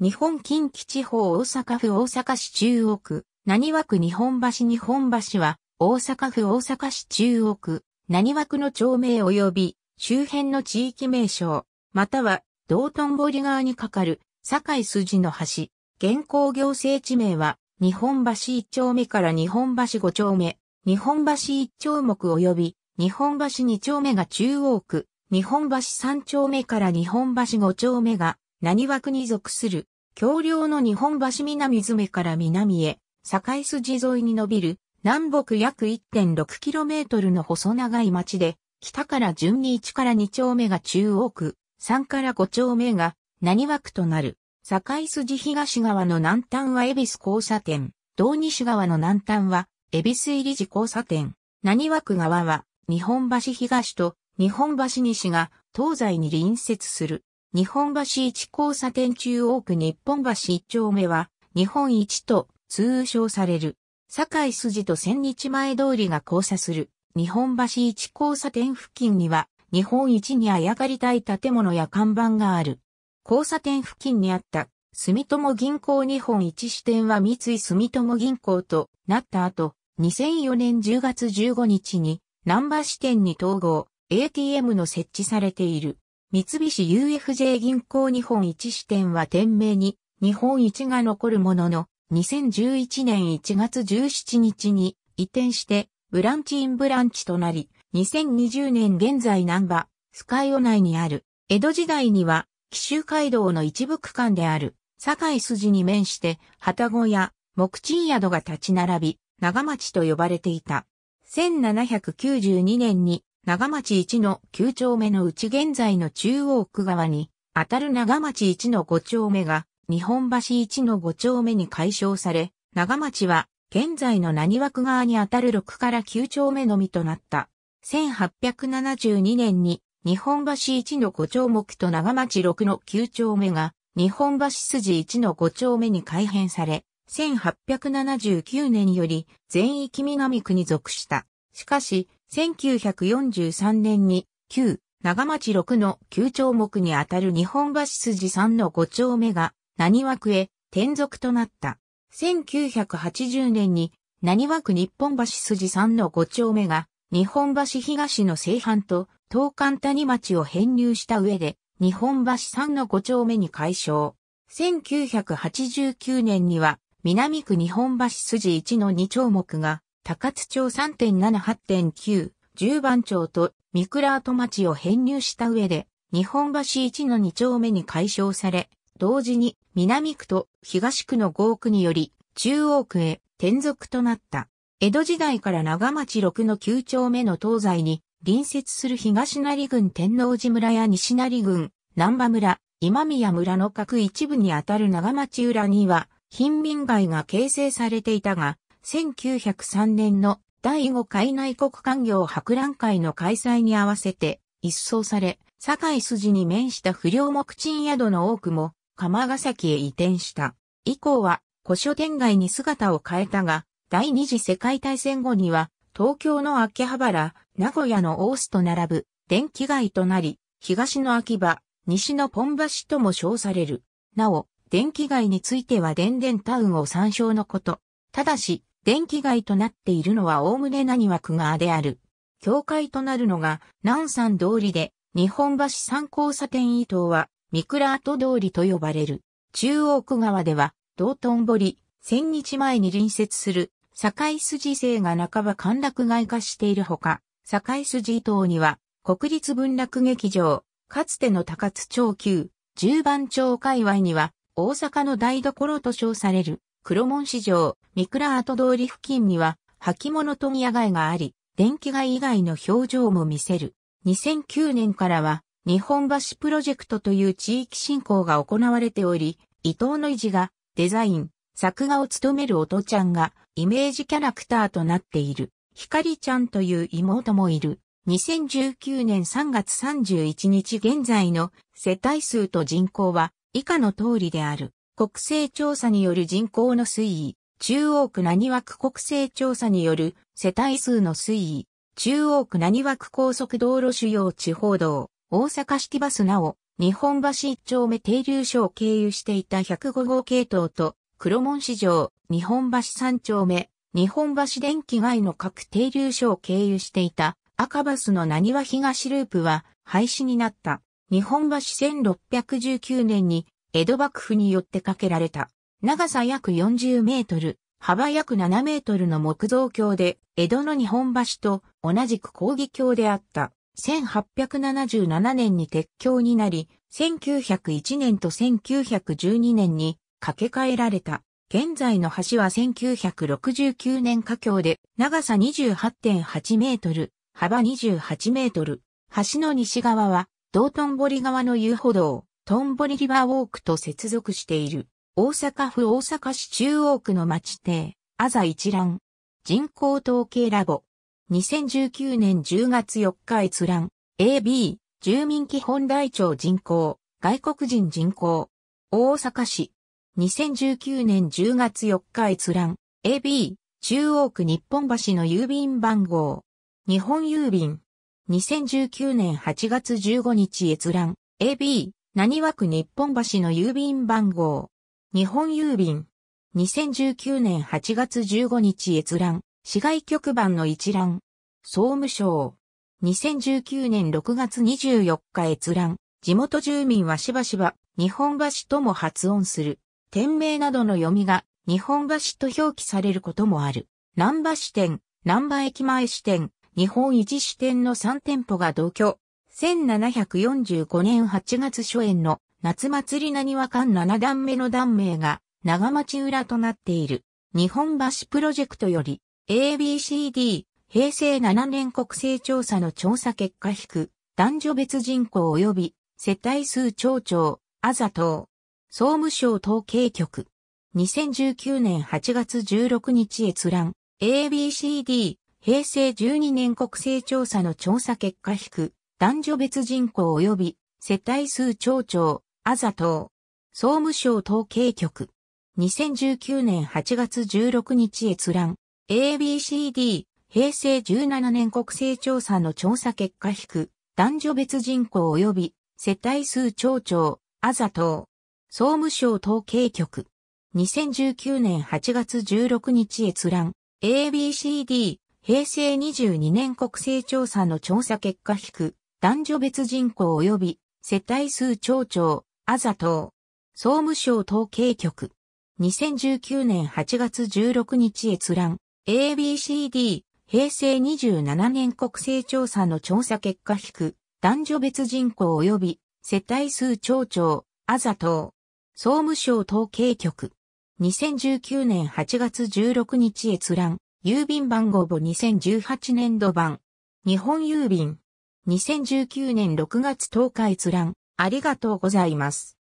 日本近畿地方大阪府大阪市中央区、何和区日本橋日本橋は、大阪府大阪市中央区、何和区の町名及び周辺の地域名称、または道頓堀川に架かる堺筋の橋、現行行政地名は、日本橋一丁目から日本橋五丁目、日本橋一丁目及び日本橋二丁目が中央区、日本橋三丁目から日本橋五丁目が何枠に属する、橋梁の日本橋南詰から南へ、境筋沿いに伸びる、南北約 1.6km の細長い町で、北から順に1から2丁目が中央区、3から5丁目が何枠となる。境筋東側の南端は恵比寿交差点、道西側の南端は恵比寿入り寺交差点、何枠側は日本橋東と日本橋西が東西に隣接する。日本橋一交差点中央区日本橋一丁目は、日本一と通称される。堺筋と千日前通りが交差する。日本橋一交差点付近には、日本一にあやかりたい建物や看板がある。交差点付近にあった、住友銀行日本一支店は三井住友銀行となった後、2004年10月15日に、南波支店に統合、ATM の設置されている。三菱 UFJ 銀行日本一支店は店名に日本一が残るものの2011年1月17日に移転してブランチインブランチとなり2020年現在南波スカイオ内にある江戸時代には紀州街道の一部区間である堺筋に面して旗小屋木賃宿が立ち並び長町と呼ばれていた1792年に長町1の9丁目のうち現在の中央区側に、あたる長町1の5丁目が、日本橋1の5丁目に解消され、長町は、現在の何枠側にあたる6から9丁目のみとなった。1872年に、日本橋1の5丁目と長町6の9丁目が、日本橋筋1の5丁目に改変され、1879年より全域南区に属した。しかし、1943年に旧長町6の旧町目にあたる日本橋筋3の5丁目が何枠へ転属となった。1980年に何枠日本橋筋3の5丁目が日本橋東の西半と東関谷町を編入した上で日本橋3の5丁目に解消。1989年には南区日本橋筋1の2丁目が高津町3.78.9、10番町と三倉跡町を編入した上で、日本橋1の2丁目に解消され、同時に南区と東区の合区により、中央区へ転属となった。江戸時代から長町6の9丁目の東西に、隣接する東成郡天王寺村や西成郡、南波村、今宮村の各一部にあたる長町裏には、貧民街が形成されていたが、1903年の第5回内国官業博覧会の開催に合わせて一掃され、堺筋に面した不良木賃宿の多くも、鎌ヶ崎へ移転した。以降は、古書店街に姿を変えたが、第二次世界大戦後には、東京の秋葉原、名古屋の大須と並ぶ、電気街となり、東の秋葉、西のポン橋とも称される。なお、電気街については電電タウンを参照のこと。ただし、電気街となっているのはおおむね何枠側である。境界となるのが南山通りで、日本橋三交差点伊東は、三倉跡通りと呼ばれる。中央区側では、道頓堀、千日前に隣接する、堺筋生が半ば陥楽街化しているほか、堺筋伊東には、国立文楽劇場、かつての高津町級、十番町界隈には、大阪の台所と称される、黒門市場、三倉跡通り付近には、履物問屋街があり、電気街以外の表情も見せる。2009年からは、日本橋プロジェクトという地域振興が行われており、伊藤の維持がデザイン、作画を務めるおとちゃんがイメージキャラクターとなっている。ひかりちゃんという妹もいる。2019年3月31日現在の世帯数と人口は以下の通りである。国勢調査による人口の推移、中央区何枠国勢調査による世帯数の推移、中央区何枠高速道路主要地方道、大阪式バスなお、日本橋一丁目停留所を経由していた105号系統と、黒門市場、日本橋三丁目、日本橋電気街の各停留所を経由していた赤バスの何は東ループは廃止になった。日本橋1619年に江戸幕府によって架けられた、長さ約40メートル、幅約7メートルの木造橋で、江戸の日本橋と同じく講義橋であった。1877年に鉄橋になり、1901年と1912年に架け替えられた。現在の橋は1969年架橋で、長さ28.8メートル、幅28メートル。橋の西側は、道頓堀側の遊歩道、トンボリリバーウォークと接続している、大阪府大阪市中央区の町邸、アザ一覧、人口統計ラボ、2019年10月4日閲覧、AB、住民基本台帳人口、外国人人口、大阪市、2019年10月4日閲覧、AB、中央区日本橋の郵便番号、日本郵便、2019年8月15日閲覧、AB、何枠？日本橋の郵便番号。日本郵便。2019年8月15日閲覧。市外局番の一覧。総務省。2019年6月24日閲覧。地元住民はしばしば、日本橋とも発音する。店名などの読みが、日本橋と表記されることもある。南橋支店、南波駅前支店、日本一支店の3店舗が同居。1745年8月初演の夏祭りなにわ館7段目の段名が長町裏となっている日本橋プロジェクトより ABCD 平成7年国勢調査の調査結果引く男女別人口及び世帯数町長あざと総務省統計局2019年8月16日閲覧 ABCD 平成12年国勢調査の調査結果引く男女別人口及び世帯数町長、あざ等。総務省統計局。2019年8月16日閲覧。ABCD 平成17年国勢調査の調査結果引く男女別人口及び世帯数町長、あざ等。総務省統計局。2019年8月16日閲覧。ABCD 平成22年国勢調査の調査結果引く男女別人口及び世帯数町長、あざと、総務省統計局。2019年8月16日閲覧。ABCD、平成27年国勢調査の調査結果引く、男女別人口及び世帯数町長、あざと、総務省統計局。2019年8月16日閲覧。郵便番号簿2018年度版。日本郵便。2019年6月10日閲覧、ありがとうございます。